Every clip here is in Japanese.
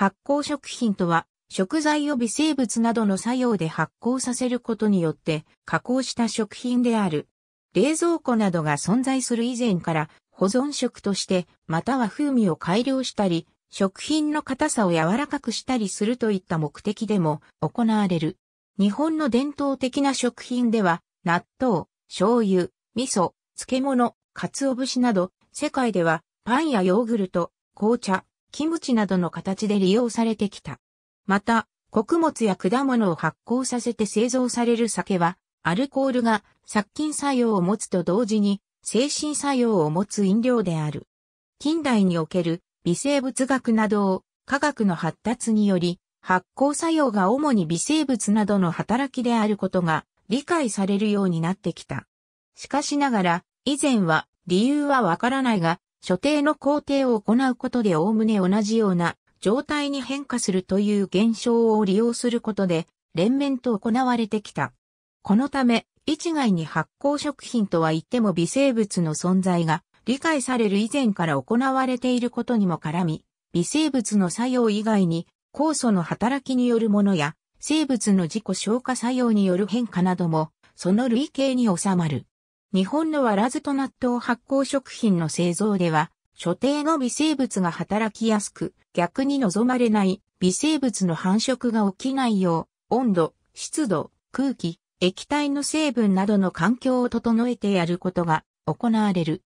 発酵食品とは、食材を微生物などの作用で発酵させることによって加工した食品である。冷蔵庫などが存在する以前から保存食として、または風味を改良したり、食品の硬さを柔らかくしたりするといった目的でも行われる。日本の伝統的な食品では、納豆、醤油、味噌、漬物、鰹節など、世界ではパンやヨーグルト、紅茶、キムチなどの形で利用されてきた。また、穀物や果物を発酵させて製造される酒は、アルコールが殺菌作用を持つと同時に、精神作用を持つ飲料である。近代における微生物学などを科学の発達により、発酵作用が主に微生物などの働きであることが理解されるようになってきた。しかしながら、以前は理由はわからないが、所定の工程を行うことで概ね同じような状態に変化するという現象を利用することで、連綿と行われてきた。このため、一概に発酵食品とは言っても微生物の存在が理解される以前から行われていることにも絡み、微生物の作用以外に酵素の働きによるものや生物の自己消化作用による変化などもその類型に収まる。日本のわらずと納豆発酵食品の製造では、所定の微生物が働きやすく、逆に望まれない微生物の繁殖が起きないよう、温度、湿度、空気、液体の成分などの環境を整えてやることが行われる。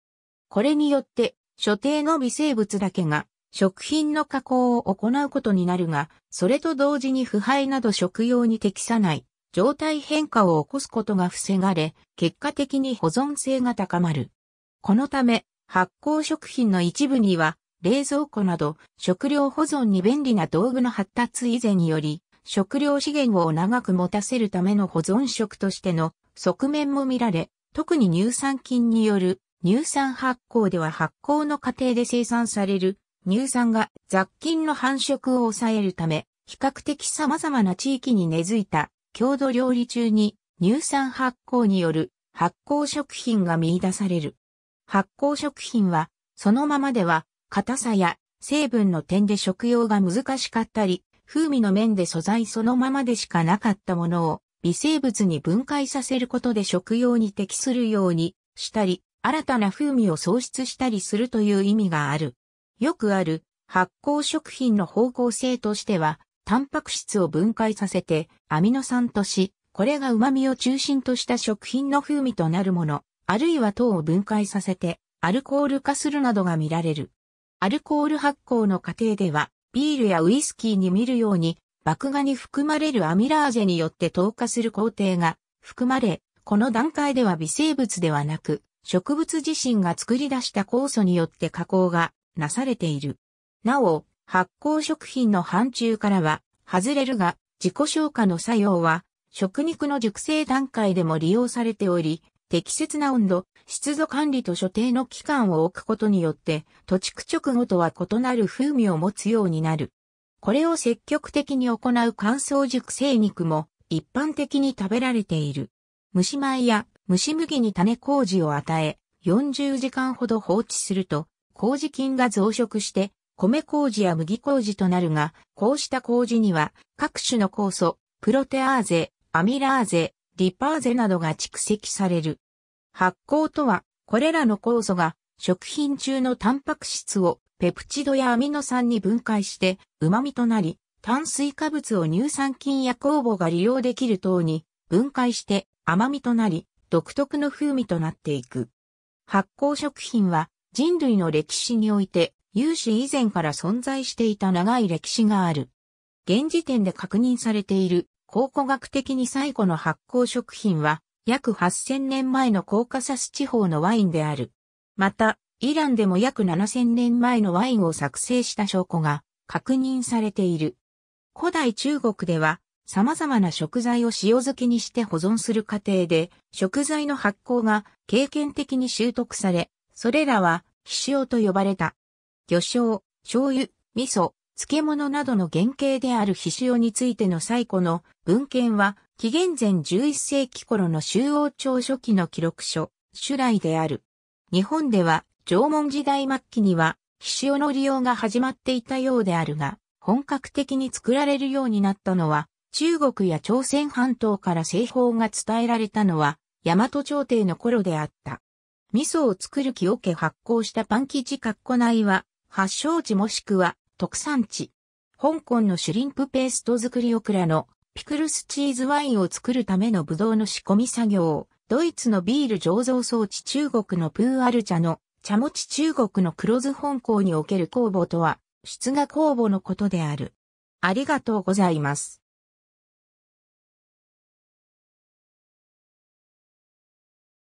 これによって、所定の微生物だけが食品の加工を行うことになるが、それと同時に腐敗など食用に適さない状態変化を起こすことが防がれ、結果的に保存性が高まる。このため、発酵食品の一部には、冷蔵庫など食料保存に便利な道具の発達以前により、食料資源を長く持たせるための保存食としての側面も見られ、特に乳酸菌による乳酸発酵では発酵の過程で生産される乳酸が雑菌の繁殖を抑えるため、比較的様々な地域に根付いた郷土料理中に乳酸発酵による発酵食品が見出される。発酵食品は、そのままでは、硬さや成分の点で食用が難しかったり、風味の面で素材そのままでしかなかったものを微生物に分解させることで食用に適するようにしたり、新たな風味を創出したりするという意味がある。よくある発酵食品の方向性としては、タンパク質を分解させてアミノ酸とし、これが旨味を中心とした食品の風味となるもの、あるいは糖を分解させてアルコール化するなどが見られる。アルコール発酵の過程では、ビールやウイスキーに見るように、麦芽に含まれるアミラーゼによって糖化する工程が含まれ、この段階では微生物ではなく、植物自身が作り出した酵素によって加工がなされている。なお、発酵食品の範疇からは外れるが、自己消化の作用は、食肉の熟成段階でも利用されており、適切な温度、湿度管理と所定の期間を置くことによって、土地直後とは異なる風味を持つようになる。これを積極的に行う乾燥熟成肉も一般的に食べられている。蒸し米や蒸し麦に種麹を与え、40時間ほど放置すると、麹菌が増殖して米麹や麦麹となるが、こうした麹には各種の酵素、プロテアーゼ、アミラーゼ、リパーゼなどが蓄積される。発酵とは、これらの酵素が食品中のタンパク質をペプチドやアミノ酸に分解して旨味となり、炭水化物を乳酸菌や酵母が利用できる等に分解して甘味となり、独特の風味となっていく。発酵食品は人類の歴史において有史以前から存在していた長い歴史がある。現時点で確認されている考古学的に最古の発酵食品は約8000年前のコーカサス地方のワインである。また、イランでも約7000年前のワインを作成した証拠が確認されている。古代中国では様々な食材を塩漬けにして保存する過程で食材の発酵が経験的に習得され、それらは非塩と呼ばれた。魚醤、醤油、味噌、漬物などの原型である皮脂についての最古の文献は、紀元前11世紀頃の周王朝初期の記録書、主来である。日本では、縄文時代末期には、皮脂の利用が始まっていたようであるが、本格的に作られるようになったのは、中国や朝鮮半島から製法が伝えられたのは、大和朝廷の頃であった。味噌を作る木桶発酵したパン生地カッコ内は、発祥地もしくは特産地。香港のシュリンプペースト作りオクラのピクルスチーズワインを作るためのブドウの仕込み作業。ドイツのビール醸造装置中国のプーアル茶の茶持ち中国の黒酢本港における工房とは、出荷工房のことである。ありがとうございます。